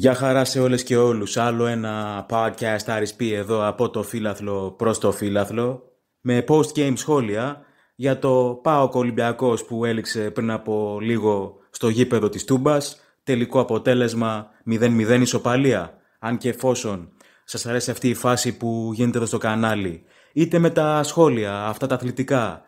Γεια χαρά σε όλες και όλους. Άλλο ένα podcast RSP εδώ από το φύλαθλο προς το φύλαθλο με post-game σχόλια για το πάω Ολυμπιακός που έληξε πριν από λίγο στο γήπεδο της Τούμπας. Τελικό αποτέλεσμα 0-0 ισοπαλία. Αν και εφόσον σας αρέσει αυτή η φάση που γίνεται εδώ στο κανάλι είτε με τα σχόλια αυτά τα αθλητικά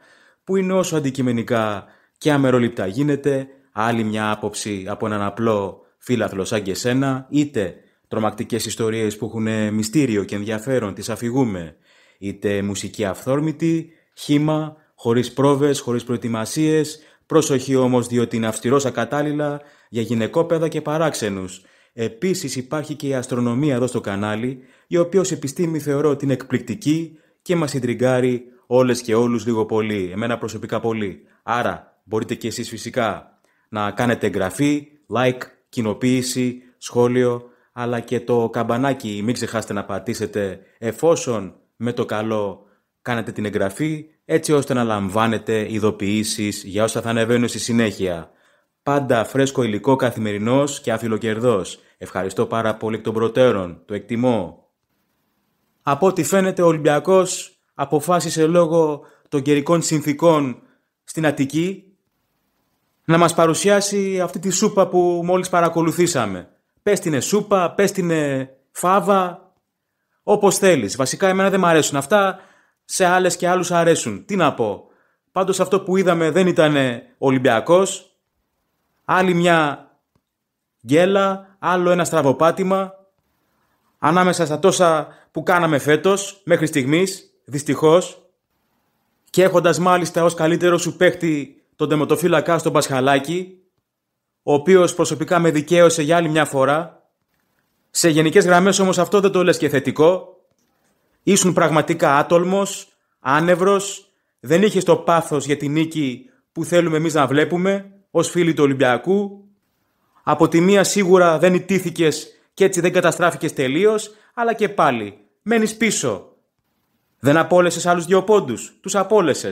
που είναι όσο αντικειμενικά και αμεροληπτά γίνεται άλλη μια άποψη από έναν απλό φίλαθλος σαν και εσένα, είτε τρομακτικές ιστορίες που έχουν μυστήριο και ενδιαφέρον, τις αφηγούμε, είτε μουσική αυθόρμητη, χήμα, χωρίς πρόβες, χωρίς προετοιμασίες, πρόσοχη όμως διότι είναι αυστηρός ακατάλληλα για γυναικόπαιδα και παράξενους. Επίσης υπάρχει και η αστρονομία εδώ στο κανάλι, η οποία ως επιστήμη θεωρώ την εκπληκτική και μας συντριγκάρει όλες και όλους λίγο πολύ, εμένα προσωπικά πολύ. Άρα μπορείτε και εσείς φυσικά να κάνετε εγγραφή, like, κοινοποίηση, σχόλιο, αλλά και το καμπανάκι μην ξεχάσετε να πατήσετε εφόσον με το καλό κάνετε την εγγραφή έτσι ώστε να λαμβάνετε ειδοποιήσεις για όσα θα ανεβαίνουν στη συνέχεια. Πάντα φρέσκο υλικό καθημερινός και αφιλοκερδός. Ευχαριστώ πάρα πολύ εκ των προτέρων. Το εκτιμώ. Από ό,τι φαίνεται ο Ολυμπιακός αποφάσισε λόγω των καιρικών συνθήκων στην Αττική να μας παρουσιάσει αυτή τη σούπα που μόλις παρακολουθήσαμε. Πες την ε σούπα, πες την ε φάβα, όπως θέλεις. Βασικά εμένα δεν μου αρέσουν αυτά, σε άλλες και άλλους αρέσουν. Τι να πω. Πάντως αυτό που είδαμε δεν ήταν ε, Ολυμπιακός. Άλλη μια γέλα, άλλο ένα στραβοπάτημα. Ανάμεσα στα τόσα που κάναμε φέτος, μέχρι στιγμής, δυστυχώς. Και έχοντας μάλιστα ως καλύτερο σου παίχτη τον τεμοτοφύλακά στον Πασχαλάκη, ο οποίος προσωπικά με δικαίωσε για άλλη μια φορά. Σε γενικές γραμμές όμως αυτό δεν το λες και θετικό. Ήσουν πραγματικά άτολμος, άνευρος, δεν είχες το πάθος για τη νίκη που θέλουμε εμείς να βλέπουμε ως φίλοι του Ολυμπιακού. Από τη μία σίγουρα δεν ιτήθηκες και έτσι δεν καταστράφηκες τελείως, αλλά και πάλι μένεις πίσω. Δεν απόλυσε άλλους δύο πόντους, τους απόλυσε.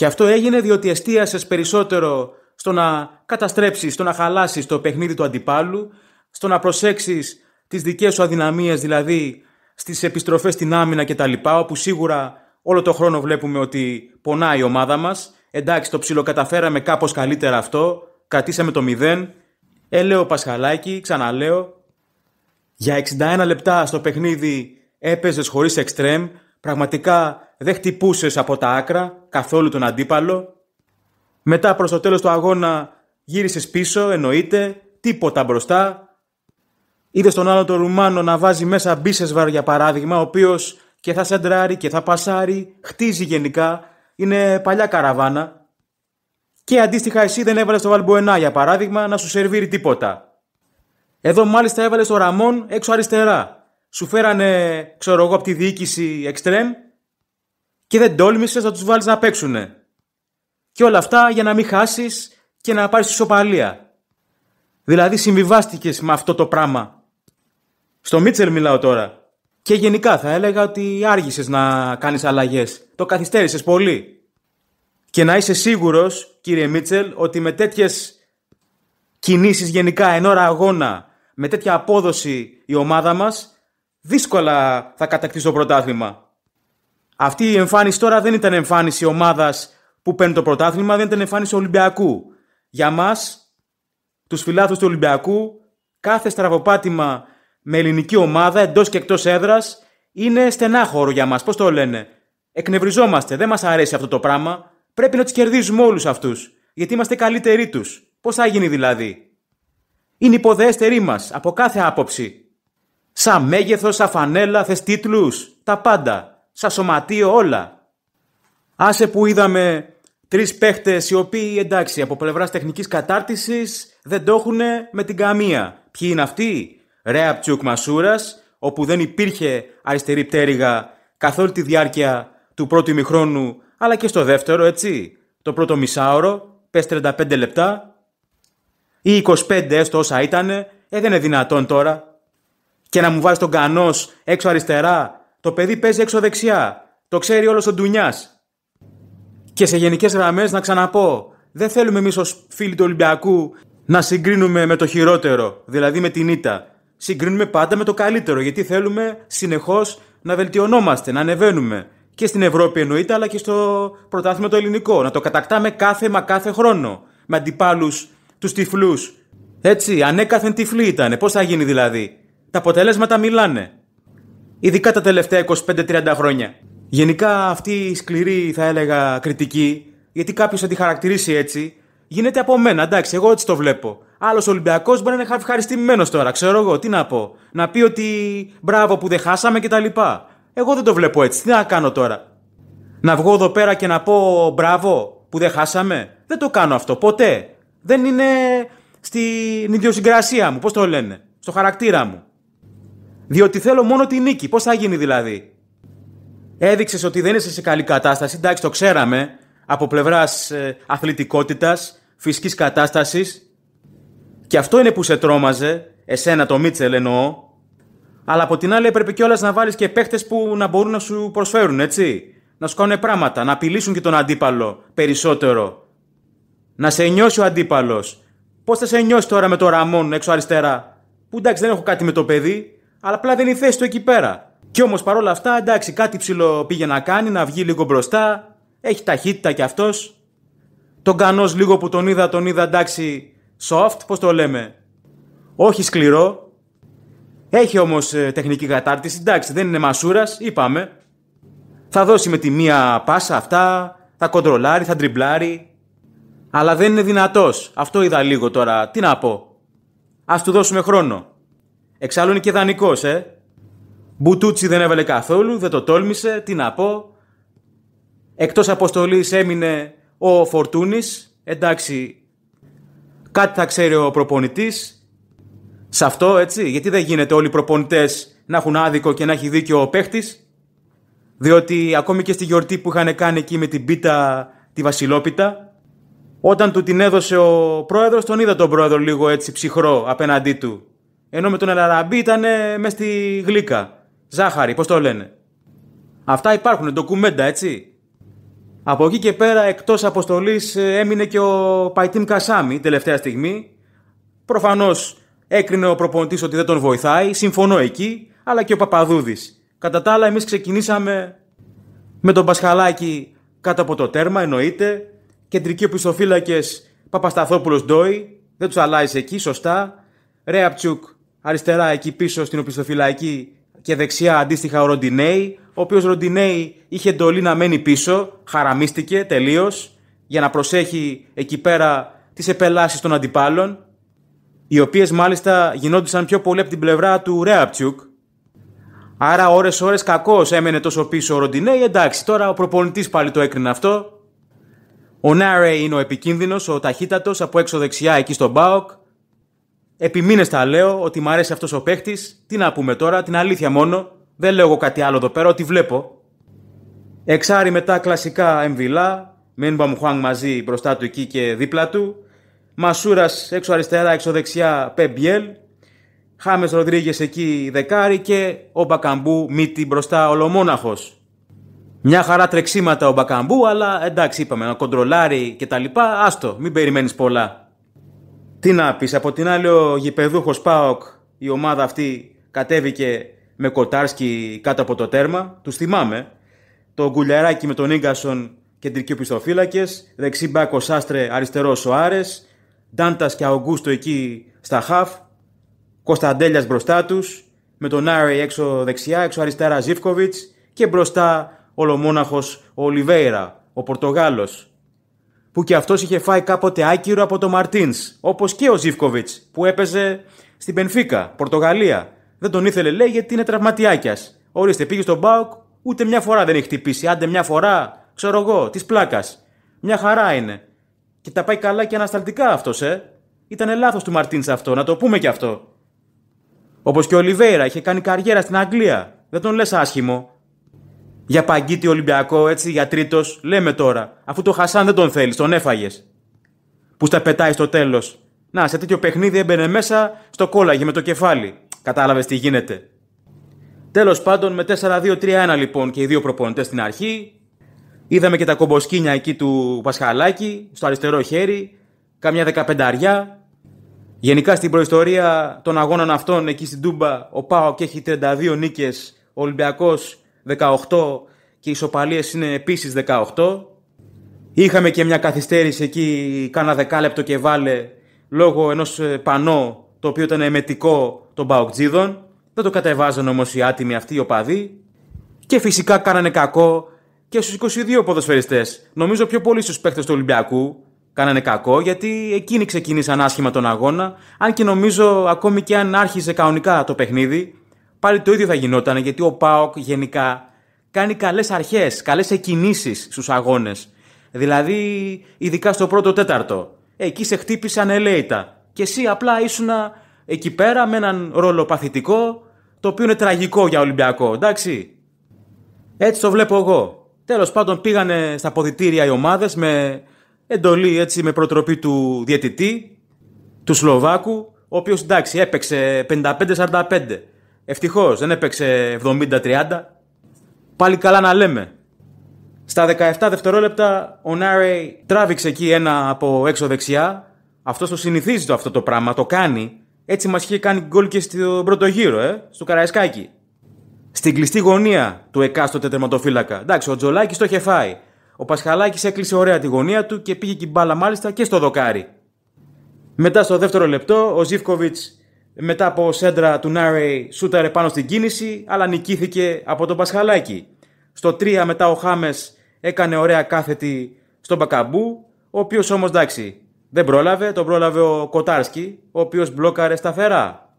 Και αυτό έγινε διότι εστίασες περισσότερο στο να καταστρέψεις, στο να χαλάσεις το παιχνίδι του αντιπάλου, στο να προσέξεις τις δικές σου αδυναμίες, δηλαδή στις επιστροφές στην άμυνα κτλ. Όπου σίγουρα όλο το χρόνο βλέπουμε ότι πονάει η ομάδα μας. Εντάξει, το ψιλοκαταφέραμε κάπως καλύτερα αυτό. Κρατήσαμε το 0. Έλεω Πασχαλάκη, ξαναλέω. Για 61 λεπτά στο παιχνίδι έπαιζες χωρίς εξτρέμ, Πραγματικά δεν χτυπούσες από τα άκρα καθόλου τον αντίπαλο. Μετά προς το τέλος του αγώνα γύρισες πίσω, εννοείται, τίποτα μπροστά. Είδες τον άλλο τον Ρουμάνο να βάζει μέσα μπίσεσβαρ για παράδειγμα, ο οποίος και θα σεντράρει και θα πασάρει, χτίζει γενικά, είναι παλιά καραβάνα. Και αντίστοιχα εσύ δεν έβαλες τον Βαλμποενά για παράδειγμα να σου σερβίρει τίποτα. Εδώ μάλιστα έβαλες τον Ραμόν έξω αριστερά σου φέρανε, ξέρω εγώ, από τη διοίκηση εξτρέμ και δεν τόλμησες να τους βάλεις να παίξουν. Και όλα αυτά για να μην χάσεις και να πάρεις ισοπαλία. Δηλαδή συμβιβάστηκες με αυτό το πράγμα. Στο Μίτσελ μιλάω τώρα. Και γενικά θα έλεγα ότι άργησες να κάνεις αλλαγές. Το καθυστέρησες πολύ. Και να είσαι σίγουρος, κύριε Μίτσελ, ότι με τέτοιες κινήσεις γενικά εν ώρα αγώνα, με τέτοια απόδοση η ομάδα μας δύσκολα θα κατακτήσει το πρωτάθλημα. Αυτή η εμφάνιση τώρα δεν ήταν εμφάνιση ομάδας που παίρνει το πρωτάθλημα, δεν ήταν εμφάνιση Ολυμπιακού. Για μας, τους φιλάθου του Ολυμπιακού, κάθε στραβοπάτημα με ελληνική ομάδα εντός και εκτός έδρας είναι στενάχωρο για μας. Πώς το λένε, Εκνευριζόμαστε, δεν μας αρέσει αυτό το πράγμα. Πρέπει να τους κερδίζουμε όλους αυτούς. Γιατί είμαστε καλύτεροι τους. Πώς θα γίνει δηλαδή. Είναι υποδέστεροι μας από κάθε άποψη. Σαν μέγεθος, σαν φανέλα, θες τίτλους, τα πάντα. Σαν σωματείο όλα. Άσε που είδαμε τρεις παίχτες οι οποίοι εντάξει από πλευράς τεχνικής κατάρτισης δεν το έχουν με την καμία. Ποιοι είναι αυτοί? Ρέα Απτσούκ Μασούρας, όπου δεν υπήρχε αριστερή πτέρυγα καθ' όλη τη διάρκεια του πρώτου ημιχρόνου, αλλά και στο δεύτερο, έτσι. Το πρώτο μισάωρο, πες 35 λεπτά, ή 25 έστω όσα ήταν, ε, δεν είναι δυνατόν τώρα και να μου βάζει τον κανός έξω αριστερά. Το παιδί παίζει έξω δεξιά. Το ξέρει όλος ο Ντουνιάς. Και σε γενικές γραμμές να ξαναπώ, δεν θέλουμε εμείς ως φίλοι του Ολυμπιακού να συγκρίνουμε με το χειρότερο, δηλαδή με την ήττα. Συγκρίνουμε πάντα με το καλύτερο, γιατί θέλουμε συνεχώς να βελτιωνόμαστε, να ανεβαίνουμε. Και στην Ευρώπη εννοείται, αλλά και στο πρωτάθλημα το ελληνικό. Να το κατακτάμε κάθε μα κάθε χρόνο. Με αντιπάλους τους τυφλούς. Έτσι, ανέκαθεν τυφλοί ήταν. Πώς θα γίνει δηλαδή τα αποτελέσματα μιλάνε. Ειδικά τα τελευταία 25-30 χρόνια. Γενικά αυτή η σκληρή, θα έλεγα, κριτική, γιατί κάποιος θα τη χαρακτηρίσει έτσι, γίνεται από μένα. Εντάξει, εγώ έτσι το βλέπω. Άλλος Ολυμπιακός μπορεί να είναι ευχαριστημένος τώρα, ξέρω εγώ, τι να πω. Να πει ότι μπράβο που δεν χάσαμε κτλ. Εγώ δεν το βλέπω έτσι. Τι να κάνω τώρα. Να βγω εδώ πέρα και να πω μπράβο που δεν χάσαμε. Δεν το κάνω αυτό ποτέ. Δεν είναι στην ιδιοσυγκρασία μου, πώς το λένε, στο χαρακτήρα μου. Διότι θέλω μόνο τη νίκη. Πώς θα γίνει δηλαδή. Έδειξες ότι δεν είσαι σε καλή κατάσταση. Εντάξει, το ξέραμε. Από πλευράς ε, αθλητικότητας, φυσικής κατάστασης. Και αυτό είναι που σε τρόμαζε. Εσένα, το Μίτσελ εννοώ. Αλλά από την άλλη έπρεπε κιόλας να βάλεις και παίχτες που να μπορούν να σου προσφέρουν, έτσι. Να σου κάνουν πράγματα, να απειλήσουν και τον αντίπαλο περισσότερο. Να σε νιώσει ο αντίπαλος. Πώς θα σε νιώσει τώρα με το Ραμόν έξω αριστερά. Που εντάξει, δεν έχω κάτι με το παιδί, αλλά απλά δεν είναι η θέση του εκεί πέρα. Και όμως παρόλα αυτά, εντάξει, κάτι ψηλό πήγε να κάνει, να βγει λίγο μπροστά. Έχει ταχύτητα κι αυτός. Τον κανός λίγο που τον είδα, τον είδα εντάξει, soft, πώς το λέμε. Όχι σκληρό. Έχει όμως ε, τεχνική κατάρτιση, εντάξει, δεν είναι μασούρας, είπαμε. Θα δώσει με τη μία πάσα αυτά, θα κοντρολάρει, θα τριμπλάρει. Αλλά δεν είναι δυνατός. Αυτό είδα λίγο τώρα. Τι να πω. Ας του δώσουμε χρόνο. Εξάλλου είναι και δανεικό, ε. Μπουτούτσι δεν έβαλε καθόλου, δεν το τόλμησε, τι να πω. Εκτός αποστολής έμεινε ο Φορτούνης, εντάξει, κάτι θα ξέρει ο προπονητής. Σε αυτό, έτσι, γιατί δεν γίνεται όλοι οι προπονητές να έχουν άδικο και να έχει δίκιο ο παίχτης. Διότι ακόμη και στη γιορτή που είχαν κάνει εκεί με την πίτα τη Βασιλόπιτα, όταν του την έδωσε ο πρόεδρος, τον είδα τον πρόεδρο λίγο έτσι ψυχρό απέναντί του. Ενώ με τον Ελαραμπή ήταν μες στη γλύκα. Ζάχαρη, πώς το λένε. Αυτά υπάρχουν, ντοκουμέντα, έτσι. Από εκεί και πέρα, εκτός αποστολής, ε, έμεινε και ο Παϊτίμ Κασάμι τελευταία στιγμή. Προφανώς έκρινε ο προπονητής ότι δεν τον βοηθάει, συμφωνώ εκεί, αλλά και ο Παπαδούδης. Κατά τα άλλα, εμείς ξεκινήσαμε με τον Πασχαλάκη κάτω από το τέρμα, εννοείται. Κεντρικοί οπισθοφύλακες Παπασταθόπουλος Ντόι, δεν τους αλλάζει εκεί, σωστά. Ρέαπτσουκ αριστερά εκεί πίσω στην οπισθοφυλακή και δεξιά αντίστοιχα ο Ροντινέη, ο οποίος Ροντινέη είχε εντολή να μένει πίσω, χαραμίστηκε τελείως, για να προσέχει εκεί πέρα τις επελάσεις των αντιπάλων, οι οποίες μάλιστα γινόντουσαν πιο πολύ από την πλευρά του ρεαπτσουκ Άρα ώρες ώρες κακός έμενε τόσο πίσω ο Ροντινέη, εντάξει τώρα ο προπονητής πάλι το έκρινε αυτό. Ο Νάρε είναι ο επικίνδυνος ο ταχύτατος από έξω δεξιά εκεί στον Μπάοκ, Επί τα λέω ότι μ' αρέσει αυτός ο παίχτη. Τι να πούμε τώρα, την αλήθεια μόνο. Δεν λέω εγώ κάτι άλλο εδώ πέρα, ότι βλέπω. Εξάρι μετά κλασικά εμβυλά. με μου Χουάνγκ μαζί μπροστά του εκεί και δίπλα του. Μασούρας έξω αριστερά, έξω δεξιά, Πεμπιέλ. Χάμες Ροδρίγε εκεί δεκάρι και ο Μπακαμπού μύτη μπροστά ολομόναχος. Μια χαρά τρεξίματα ο Μπακαμπού, αλλά εντάξει είπαμε να κοντρολάρει κτλ. Άστο, μην περιμένεις πολλά. Τι να πεις, από την άλλη ο γηπεδούχος ΠΑΟΚ, η ομάδα αυτή κατέβηκε με Κοτάρσκι κάτω από το τέρμα, τους θυμάμαι. Το Γκουλιαράκι με τον Ίγκασον κεντρικοί πιστοφύλακε, δεξί μπάκο άστρε αριστερό Σοάρες, Ντάντας και Αουγκούστο εκεί στα χαφ, Κωνσταντέλιας μπροστά τους, με τον Άρε έξω δεξιά, έξω αριστερά Ζήφκοβιτ και μπροστά ολομόναχος ο Ολιβέηρα, ο πορτογάλος που και αυτός είχε φάει κάποτε άκυρο από το Μαρτίν, όπως και ο Ζήφκοβιτ, που έπαιζε στην Πενφίκα, Πορτογαλία. Δεν τον ήθελε λέει γιατί είναι τραυματιάκιας. Ορίστε πήγε στον Μπάουκ, ούτε μια φορά δεν έχει χτυπήσει, άντε μια φορά, ξέρω εγώ, της πλάκας. Μια χαρά είναι. Και τα πάει καλά και ανασταλτικά αυτός. ε. Ήταν λάθος του Μαρτίν αυτό, να το πούμε κι αυτό. Όπως και ο Λιβέιρα, είχε κάνει καριέρα στην Αγγλία. Δεν τον λες άσχημο για παγκίτη Ολυμπιακό, έτσι, για τρίτος, λέμε τώρα. Αφού το Χασάν δεν τον θέλεις, τον έφαγες. Που στα πετάει στο τέλος. Να, σε τέτοιο παιχνίδι έμπαινε μέσα, στο κόλλαγε με το κεφάλι. Κατάλαβες τι γίνεται. Τέλος πάντων, με 4-2-3-1 λοιπόν και οι δύο προπονητές στην αρχή. Είδαμε και τα κομποσκίνια εκεί του Πασχαλάκη, στο αριστερό χέρι, καμιά δεκαπενταριά. Γενικά στην προϊστορία των αγώνων αυτών εκεί στην Τούμπα, ο Πάοκ έχει 32 νίκες, ο 18 και οι ισοπαλίες είναι επίσης 18. Είχαμε και μια καθυστέρηση εκεί, κάνα δεκάλεπτο και βάλε, λόγω ενός ε, πανό το οποίο ήταν εμετικό των Παοκτζίδων. Δεν το κατεβάζαν όμως οι άτιμοι αυτοί οι οπαδοί. Και φυσικά κάνανε κακό και στους 22 ποδοσφαιριστές. Νομίζω πιο πολύ στους παίχτες του Ολυμπιακού κάνανε κακό γιατί εκείνοι ξεκίνησαν άσχημα τον αγώνα. Αν και νομίζω ακόμη και αν άρχισε κανονικά το παιχνίδι, πάλι το ίδιο θα γινόταν γιατί ο Πάοκ γενικά κάνει καλές αρχές, καλές εκκινήσεις στους αγώνες. Δηλαδή, ειδικά στο πρώτο τέταρτο. Εκεί σε χτύπησαν ελέητα. Και εσύ απλά ήσουν εκεί πέρα με έναν ρόλο παθητικό, το οποίο είναι τραγικό για Ολυμπιακό, εντάξει. Έτσι το βλέπω εγώ. Τέλος πάντων πήγανε στα ποδητήρια οι ομάδες με εντολή έτσι με προτροπή του διαιτητή, του Σλοβάκου, ο οποιο ενταξει εντάξει έπαιξε 55-45 Ευτυχώς δεν έπαιξε 70-30. Πάλι καλά να λέμε. Στα 17 δευτερόλεπτα ο Νάρε τράβηξε εκεί ένα από έξω δεξιά. Αυτό το συνηθίζει το αυτό το πράγμα, το κάνει. Έτσι μας είχε κάνει γκολ και στον πρώτο γύρο, ε, στο Καραϊσκάκι. Στην κλειστή γωνία του εκάστοτε τερματοφύλακα. Εντάξει, ο Τζολάκης το είχε φάει. Ο Πασχαλάκης έκλεισε ωραία τη γωνία του και πήγε και μπάλα μάλιστα και στο δοκάρι. Μετά στο δεύτερο λεπτό ο Ζήφκοβιτ μετά από σέντρα του Νάρεϊ σούταρε πάνω στην κίνηση, αλλά νικήθηκε από τον Πασχαλάκη. Στο 3 μετά ο Χάμες έκανε ωραία κάθετη στον Μπακαμπού, ο οποίος όμως εντάξει δεν πρόλαβε, τον πρόλαβε ο Κοτάρσκι, ο οποίος μπλόκαρε σταθερά.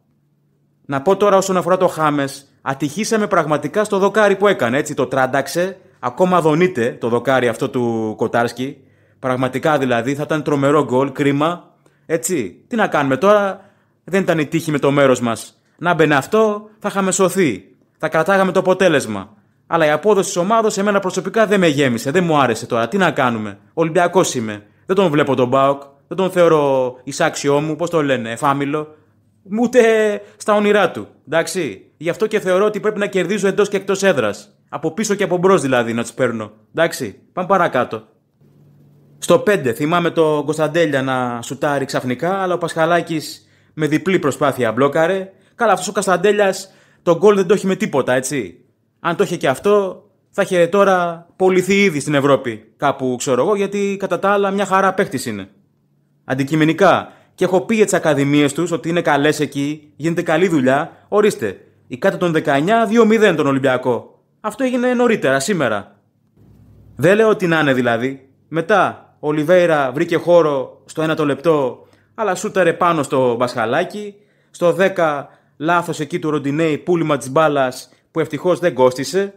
Να πω τώρα όσον αφορά το Χάμες, ατυχήσαμε πραγματικά στο δοκάρι που έκανε, έτσι το τράνταξε, ακόμα δονείται το δοκάρι αυτό του Κοτάρσκι. Πραγματικά δηλαδή θα ήταν τρομερό γκολ, κρίμα. Έτσι, τι να κάνουμε τώρα, δεν ήταν η τύχη με το μέρος μας. Να μπαινε αυτό, θα είχαμε σωθεί. Θα κρατάγαμε το αποτέλεσμα. Αλλά η απόδοση της ομάδα εμένα προσωπικά δεν με γέμισε, δεν μου άρεσε τώρα. Τι να κάνουμε. Ολυμπιακός είμαι. Δεν τον βλέπω τον Μπάουκ. Δεν τον θεωρώ εισάξιό μου, πώς το λένε, εφάμιλο. Ούτε στα όνειρά του. Εντάξει. Γι' αυτό και θεωρώ ότι πρέπει να κερδίζω εντός και εκτός έδρας. Από πίσω και από μπρος δηλαδή να τους παίρνω. Εντάξει. Πάμε παρακάτω. Στο 5 θυμάμαι τον Κωνσταντέλια να σουτάρει ξαφνικά, αλλά ο Πασχαλάκης με διπλή προσπάθεια μπλόκαρε. Καλά, αυτός ο Κασταντέλιας τον γκολ δεν το έχει με τίποτα, έτσι. Αν το είχε και αυτό, θα είχε τώρα πολιθεί ήδη στην Ευρώπη κάπου, ξέρω εγώ, γιατί κατά τα άλλα μια χαρά παίχτη είναι. Αντικειμενικά. Και έχω πει για τις ακαδημίες τους ότι είναι καλές εκεί, γίνεται καλή δουλειά. Ορίστε, η κάτω των 19 2-0 τον Ολυμπιακό. Αυτό έγινε νωρίτερα, σήμερα. Δεν λέω ότι να είναι δηλαδή. Μετά, ο Λιβέιρα βρήκε χώρο στο ένα το λεπτό αλλά σούταρε πάνω στο μπασχαλάκι. Στο 10 λάθος εκεί του Ροντινέη, πούλημα της μπάλας που ευτυχώς δεν κόστησε.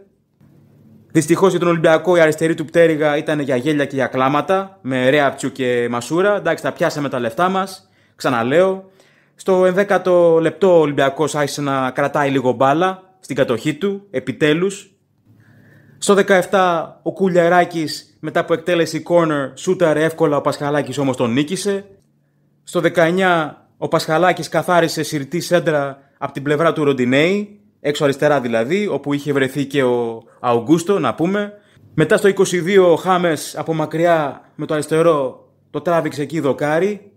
Δυστυχώς για τον Ολυμπιακό η αριστερή του πτέρυγα ήταν για γέλια και για κλάματα, με Ρέαπτσου και Μασούρα. Εντάξει, τα πιάσαμε τα λεφτά μας Ξαναλέω. Στο 11ο λεπτό ο Ολυμπιακός ολυμπιακος αρχισε να κρατάει λίγο μπάλα στην κατοχή του, επιτέλους Στο 17 ο Κουλιαράκης μετά από εκτέλεση corner σούταρε εύκολα, ο Πασχαλάκης όμως τον νίκησε. Στο 19 ο Πασχαλάκης καθάρισε σιρτή σέντρα από την πλευρά του Ροντινέη, έξω αριστερά δηλαδή, όπου είχε βρεθεί και ο Αουγκούστο, να πούμε. Μετά στο 22 ο Χάμες από μακριά με το αριστερό το τράβηξε εκεί δοκάρι,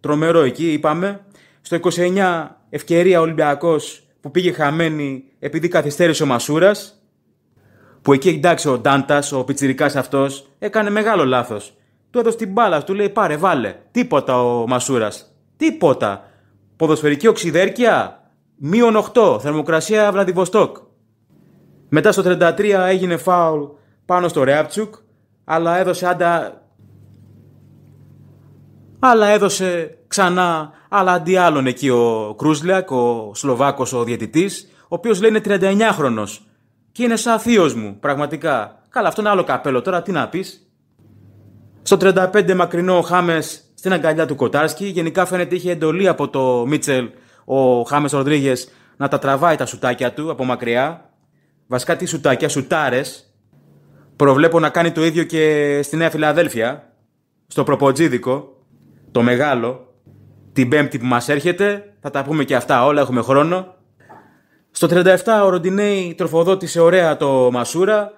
τρομερό εκεί είπαμε. Στο 29 ευκαιρία ο Ολυμπιακός που πήγε χαμένη επειδή καθυστέρησε ο Μασούρας, που εκεί εντάξει ο Ντάντας, ο πιτσιρικάς αυτός, έκανε μεγάλο λάθος. Του έδωσε την μπάλα, του λέει πάρε, βάλε. Τίποτα ο Μασούρας. Τίποτα. Ποδοσφαιρική οξυδέρκεια. Μείον 8. Θερμοκρασία Βλαντιβοστόκ. Μετά στο 33 έγινε φάουλ πάνω στο Ρεάπτσουκ. Αλλά έδωσε άντα. Αλλά έδωσε ξανά. Αλλά αντί άλλων εκεί ο Κρούσλιακ, ο Σλοβάκος ο διαιτητής, ο οποίος λέει είναι 39χρονος. Και είναι σαν θείος μου, πραγματικά. Καλά, αυτό είναι άλλο καπέλο τώρα, τι να πεις. Στο 35 μακρινό ο Χάμες στην αγκαλιά του Κοτάρσκι. Γενικά φαίνεται είχε εντολή από το Μίτσελ ο Χάμες Ροντρίγες να τα τραβάει τα σουτάκια του από μακριά. Βασικά τι σουτάκια, σουτάρες. Προβλέπω να κάνει το ίδιο και στη Νέα Φιλαδέλφια, στο Προποτζίδικο, το μεγάλο. Την Πέμπτη που μας έρχεται, θα τα πούμε και αυτά όλα, έχουμε χρόνο. Στο 37 ο Ροντινέη τροφοδότησε ωραία το Μασούρα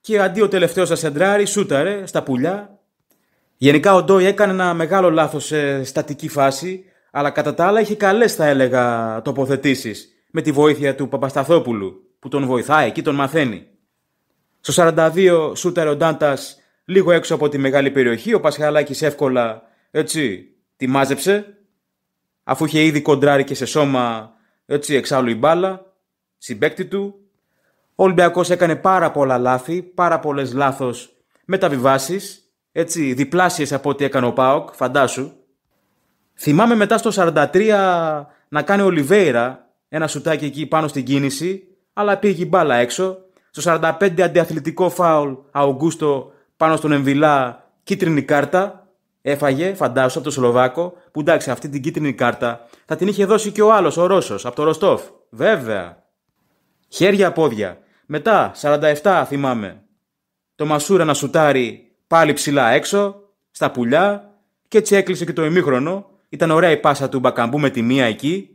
και αντί ο τελευταίος σα σεντράρι, σούταρε στα πουλιά, Γενικά ο Ντόι έκανε ένα μεγάλο λάθος σε στατική φάση, αλλά κατά τα άλλα είχε καλές θα έλεγα τοποθετήσεις με τη βοήθεια του Παπασταθόπουλου που τον βοηθάει και τον μαθαίνει. Στο 42 σούταρε ο Ντάντας λίγο έξω από τη μεγάλη περιοχή, ο Πασχαλάκης εύκολα έτσι τη μάζεψε αφού είχε ήδη κοντράρει και σε σώμα έτσι εξάλλου η μπάλα, συμπέκτη του. Ο Ολυμπιακός έκανε πάρα πολλά λάθη, πάρα πολλές λάθος μεταβιβάσεις έτσι, διπλάσιες από ό,τι έκανε ο Πάοκ, φαντάσου. Θυμάμαι μετά στο 43 να κάνει ο Λιβέιρα ένα σουτάκι εκεί πάνω στην κίνηση, αλλά πήγε η μπάλα έξω. Στο 45 αντιαθλητικό φάουλ Αουγκούστο πάνω στον Εμβιλά, κίτρινη κάρτα. Έφαγε, φαντάσου, από το Σλοβάκο, που εντάξει, αυτή την κίτρινη κάρτα θα την είχε δώσει και ο άλλος, ο Ρώσος, από το Ροστόφ. Βέβαια. Χέρια πόδια. Μετά, 47 θυμάμαι. Το Μασούρα να σουτάρει πάλι ψηλά έξω, στα πουλιά και έτσι έκλεισε και το ημίχρονο. Ήταν ωραία η πάσα του Μπακαμπού με τη μία εκεί.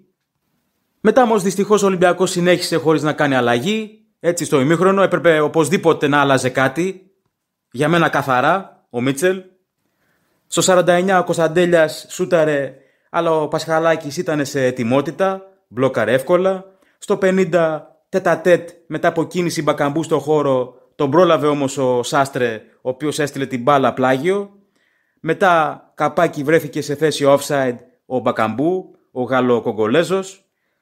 Μετά όμως δυστυχώς ο Ολυμπιακός συνέχισε χωρίς να κάνει αλλαγή. Έτσι στο ημίχρονο έπρεπε οπωσδήποτε να άλλαζε κάτι. Για μένα καθαρά ο Μίτσελ. Στο 49 ο Κωνσταντέλιας σούταρε, αλλά ο Πασχαλάκης ήταν σε ετοιμότητα. Μπλόκαρε εύκολα. Στο 50 τετατέτ μετά από κίνηση μπακαμπού στο χώρο τον πρόλαβε όμως ο Σάστρε, ο οποίος έστειλε την μπάλα πλάγιο. Μετά καπάκι βρέθηκε σε θέση offside ο Μπακαμπού, ο Γάλλο Κογκολέζο.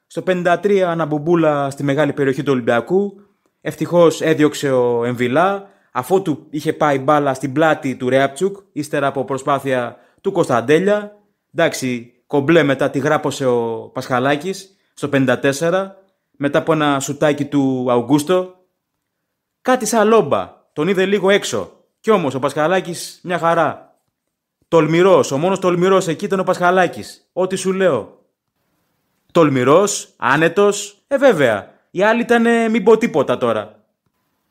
Στο 53 αναμπουμπούλα στη μεγάλη περιοχή του Ολυμπιακού. Ευτυχώς έδιωξε ο Εμβιλά, αφού του είχε πάει μπάλα στην πλάτη του Ρεάπτσουκ, ύστερα από προσπάθεια του Κωνσταντέλια. Εντάξει, κομπλέ μετά τη γράπωσε ο Πασχαλάκης στο 54, μετά από ένα σουτάκι του Αουγκούστο, Κάτι σαν λόμπα. Τον είδε λίγο έξω. Κι όμως ο Πασχαλάκης μια χαρά. Τολμηρός, ο μόνος τολμηρός εκεί ήταν ο Πασχαλάκης. Ό,τι σου λέω. Τολμηρός, άνετος, ε βέβαια. Οι άλλοι ήταν μην πω τίποτα τώρα.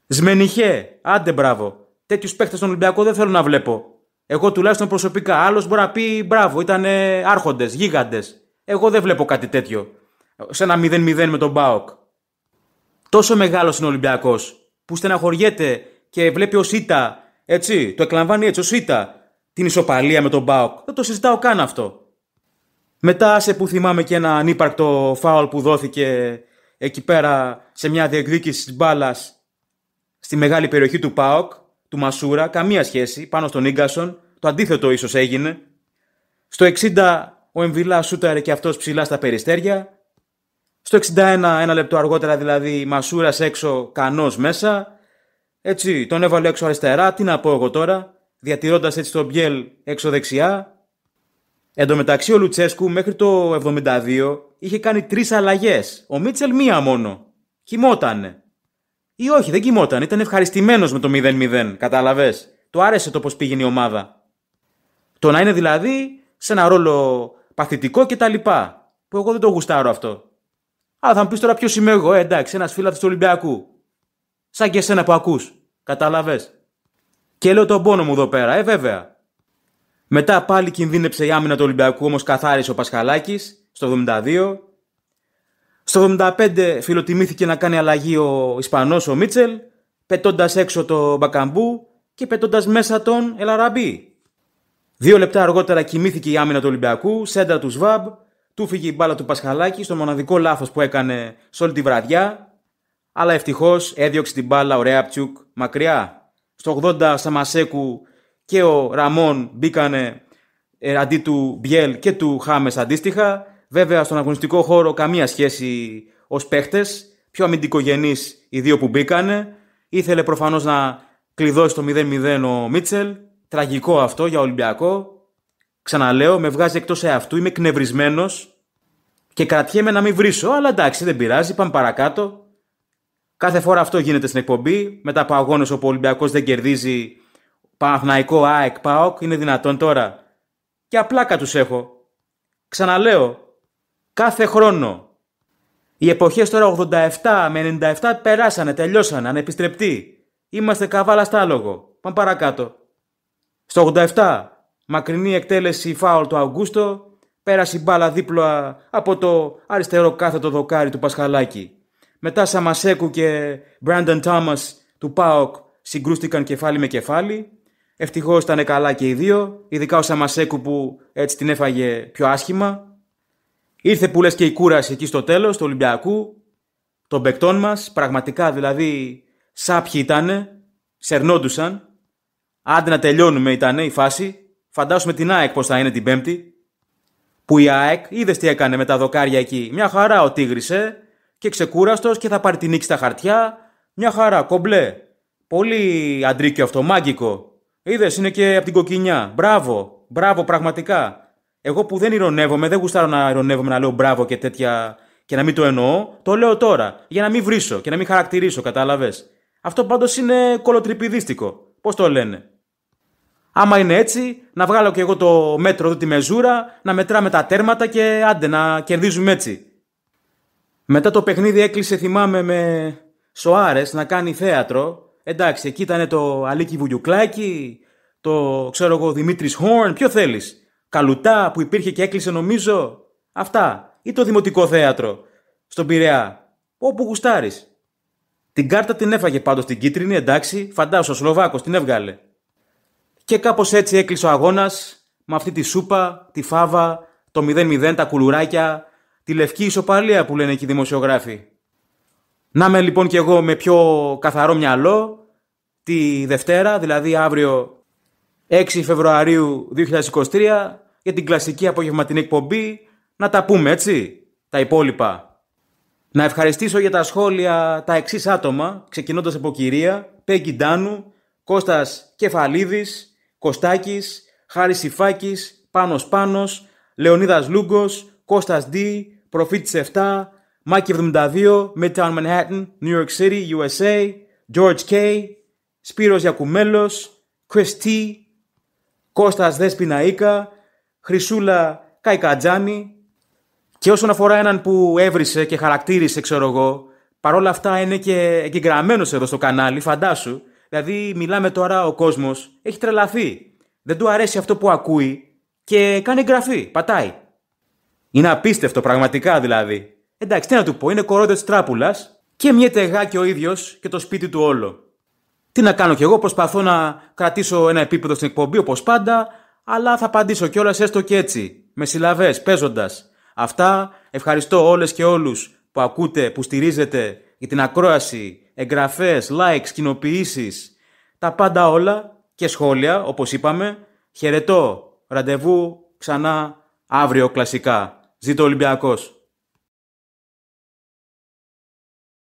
Σμενιχέ, άντε μπράβο. Τέτοιους παίχτες στον Ολυμπιακό δεν θέλω να βλέπω. Εγώ τουλάχιστον προσωπικά. Άλλος μπορεί να πει μπράβο, ήταν άρχοντες, γίγαντες. Εγώ δεν βλέπω κάτι τέτοιο. Σε ένα 0-0 με τον Μπάοκ. Τόσο μεγάλος είναι ο Ολυμπιακός που στεναχωριέται και βλέπει ο Σίτα, έτσι, το εκλαμβάνει έτσι ο Σίτα, την ισοπαλία με τον Μπάουκ. Δεν το συζητάω καν αυτό. Μετά σε που θυμάμαι και ένα ανύπαρκτο φάουλ που δόθηκε εκεί πέρα σε μια διεκδίκηση της μπάλας στη μεγάλη περιοχή του Πάοκ, του Μασούρα, καμία σχέση, πάνω στον γκασον. Το αντίθετο ίσως έγινε. Στο 60 ο Εμβιλά σούταρε και αυτός ψηλά στα περιστέρια. Στο 61 ένα λεπτό αργότερα δηλαδή Μασούρας έξω, Κανός μέσα. Έτσι, τον έβαλε έξω αριστερά, τι να πω εγώ τώρα, διατηρώντας έτσι τον Μπιέλ έξω δεξιά. Εν τω μεταξύ ο Λουτσέσκου μέχρι το 72 είχε κάνει τρεις αλλαγές. ο Μίτσελ μία μόνο. Κοιμότανε. Ή όχι, δεν κοιμόταν, ήταν ευχαριστημένος με το 0-0, κατάλαβες. το άρεσε το πώς πήγαινε η ομάδα. Το να είναι δηλαδή σε ένα ρόλο παθητικό κτλ. Που εγώ δεν το γουστάρω αυτό. Αλλά θα μου πεις τώρα ποιος είμαι εγώ, ε, εντάξει, ένας φίλαθρο του Ολυμπιακού. Σαν και εσένα που ακούς. Κατάλαβε. Και λέω τον πόνο μου εδώ πέρα, ε, βέβαια. Μετά πάλι κινδύνεψε η άμυνα του Ολυμπιακού, όμως καθάρισε ο Πασχαλάκης στο 72. Στο 75 φιλοτιμήθηκε να κάνει αλλαγή ο Ισπανός ο Μίτσελ, πετώντας έξω το Μπακαμπού και πετώντας μέσα τον Ελαραμπή. Δύο λεπτά αργότερα κοιμήθηκε η άμυνα του Ολυμπιακού, σέντα του Σβάμπ. Του φύγει η μπάλα του Πασχαλάκη στο μοναδικό λάθος που έκανε σε όλη τη βραδιά. Αλλά ευτυχώς έδιωξε την μπάλα ο Ρέαπτσουκ μακριά. Στο 80 Σαμασέκου και ο Ραμόν μπήκανε ε, αντί του Μπιέλ και του Χάμες αντίστοιχα. Βέβαια στον αγωνιστικό χώρο καμία σχέση ως παίχτες. Πιο αμυντικογενείς οι δύο που μπήκανε. Ήθελε προφανώς να κλειδώσει το 0-0 ο Μίτσελ. Τραγικό αυτό για Ολυμπιακό ξαναλέω, με βγάζει εκτός εαυτού, είμαι κνευρισμένο και κρατιέμαι να μην βρίσω, αλλά εντάξει, δεν πειράζει, πάμε παρακάτω. Κάθε φορά αυτό γίνεται στην εκπομπή. Μετά από αγώνες όπου ο Ολυμπιακός δεν κερδίζει Παναθναϊκό, ΑΕΚ, ΠΑΟΚ, είναι δυνατόν τώρα. Και απλάκα τους έχω. Ξαναλέω, κάθε χρόνο. Οι εποχές τώρα 87 με 97 περάσανε, τελειώσανε, ανεπιστρεπτοί. Είμαστε καβάλα στάλογο. Πάμε παρακάτω. Στο 87 Μακρινή εκτέλεση φάουλ του Αυγούστο, πέρασε η μπάλα δίπλα από το αριστερό κάθετο δοκάρι του Πασχαλάκη. Μετά Σαμασέκου και Μπράντον Τάμας του ΠΑΟΚ συγκρούστηκαν κεφάλι με κεφάλι. Ευτυχώς ήταν καλά και οι δύο, ειδικά ο Σαμασέκου που έτσι την έφαγε πιο άσχημα. Ήρθε που λες και η κούραση εκεί στο τέλος του Ολυμπιακού, των παικτών μας, πραγματικά δηλαδή σάπιοι ήτανε, σερνόντουσαν, άντε να τελειώνουμε ήταν η φάση, Φαντάσου την ΑΕΚ πώ θα είναι την Πέμπτη. Που η ΑΕΚ είδες τι έκανε με τα δοκάρια εκεί. Μια χαρά ο Τίγρησε και ξεκούραστος και θα πάρει την νίκη στα χαρτιά. Μια χαρά, κομπλέ. Πολύ αντρίκιο αυτό, μάγκικο. Είδες, είναι και από την κοκκινιά. Μπράβο, μπράβο, πραγματικά. Εγώ που δεν ηρωνεύομαι, δεν γουστάρω να ηρωνεύομαι να λέω μπράβο και τέτοια και να μην το εννοώ, το λέω τώρα. Για να μην βρίσω και να μην χαρακτηρίσω, κατάλαβες. Αυτό πάντως είναι κολοτριπηδίστικο. Πώς το λένε. Άμα είναι έτσι, να βγάλω και εγώ το μέτρο τη μεζούρα, να μετράμε τα τέρματα και άντε να κερδίζουμε έτσι. Μετά το παιχνίδι έκλεισε, θυμάμαι, με Σοάρες να κάνει θέατρο. Εντάξει, εκεί ήταν το Αλίκη Βουγιουκλάκη, το ξέρω εγώ Δημήτρης Χόρν, ποιο θέλεις. Καλουτά που υπήρχε και έκλεισε νομίζω. Αυτά. Ή το Δημοτικό Θέατρο στον Πειραιά. Όπου γουστάρεις. Την κάρτα την έφαγε πάντως την κίτρινη, εντάξει, φαντάζω ο Σλοβάκος την έβγαλε. Και κάπως έτσι έκλεισε ο αγώνας με αυτή τη σούπα, τη φάβα, το 0-0, τα κουλουράκια, τη λευκή ισοπαλία που λένε εκεί οι δημοσιογράφοι. Να είμαι λοιπόν και εγώ με πιο καθαρό μυαλό τη Δευτέρα, δηλαδή αύριο 6 Φεβρουαρίου 2023, για την κλασική απογευματινή εκπομπή, να τα πούμε έτσι, τα υπόλοιπα. Να ευχαριστήσω για τα σχόλια τα εξής άτομα, ξεκινώντας από κυρία, Πέγκι Ντάνου, Κώστας Κεφαλίδης, Κωστάκης, Χάρης Ιφάκης, Πάνος Πάνος, Λεωνίδας Λούγκος, Κώστας Δί, Προφήτης 7, Μάκη 72, Midtown Manhattan, New York City, USA, George K, Σπύρος Γιακουμέλος, Chris T, Κώστας Δέσπινα Χρυσούλα Καϊκατζάνη. Και όσον αφορά έναν που έβρισε και χαρακτήρισε, ξέρω εγώ, παρόλα αυτά είναι και εγγεγραμμένος εδώ στο κανάλι, φαντάσου. Δηλαδή, μιλάμε τώρα, ο κόσμος έχει τρελαθεί. Δεν του αρέσει αυτό που ακούει και κάνει εγγραφή. Πατάει. Είναι απίστευτο, πραγματικά δηλαδή. Εντάξει, τι να του πω, είναι κορόδετς της τράπουλας και μια γάκι ο ίδιος και το σπίτι του όλο. Τι να κάνω κι εγώ, προσπαθώ να κρατήσω ένα επίπεδο στην εκπομπή όπως πάντα, αλλά θα απαντήσω κιόλας έστω και έτσι, με συλλαβές, παίζοντας. Αυτά ευχαριστώ όλες και όλους που ακούτε, που στηρίζετε για την ακρόαση εγγραφές, likes, κοινοποιήσεις, τα πάντα όλα και σχόλια, όπως είπαμε. Χαιρετώ, ραντεβού ξανά αύριο κλασικά. Ζήτω Ολυμπιακός.